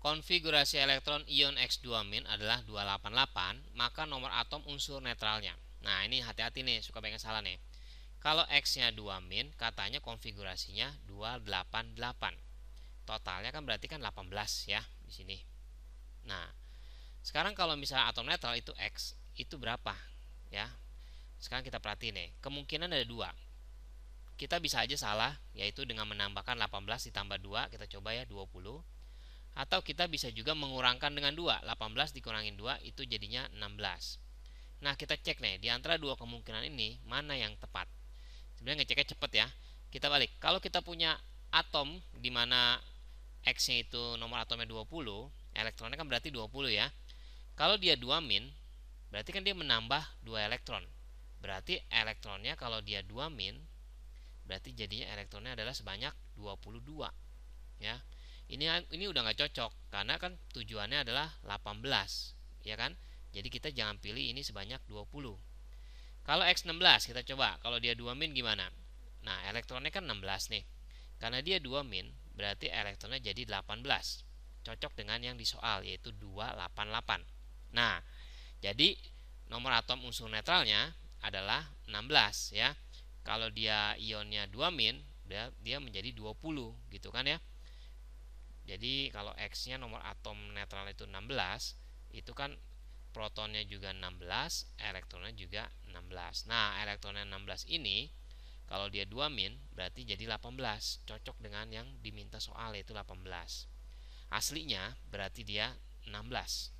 konfigurasi elektron ion X2- adalah 288, maka nomor atom unsur netralnya. Nah, ini hati-hati nih, suka banyak salah nih. Kalau X-nya 2 min, katanya konfigurasinya 288. Totalnya kan berarti kan 18 ya di sini. Nah, sekarang kalau misalnya atom netral itu X, itu berapa? Ya. Sekarang kita perhatiin nih, kemungkinan ada dua. Kita bisa aja salah, yaitu dengan menambahkan 18 ditambah 2, kita coba ya 20 atau kita bisa juga mengurangkan dengan 2. 18 dikurangin 2 itu jadinya 16. Nah, kita cek nih, di antara dua kemungkinan ini, mana yang tepat. Sebenarnya ngeceknya cepet ya. Kita balik. Kalau kita punya atom di mana X-nya itu nomor atomnya 20, elektronnya kan berarti 20 ya. Kalau dia 2 min, berarti kan dia menambah 2 elektron. Berarti elektronnya kalau dia 2 min, berarti jadinya elektronnya adalah sebanyak 22. Ya ini ini udah nggak cocok karena kan tujuannya adalah 18 ya kan jadi kita jangan pilih ini sebanyak 20 kalau X16 kita coba kalau dia 2 min gimana nah elektronnya kan 16 nih karena dia 2 min berarti elektronnya jadi 18 cocok dengan yang di soal yaitu 288 nah jadi nomor atom unsur netralnya adalah 16 ya kalau dia ionnya 2 min dia menjadi 20 gitu kan ya jadi kalau X-nya nomor atom netral itu 16, itu kan protonnya juga 16, elektronnya juga 16. Nah, elektronnya 16 ini kalau dia 2 min berarti jadi 18, cocok dengan yang diminta soal yaitu 18. Aslinya berarti dia 16.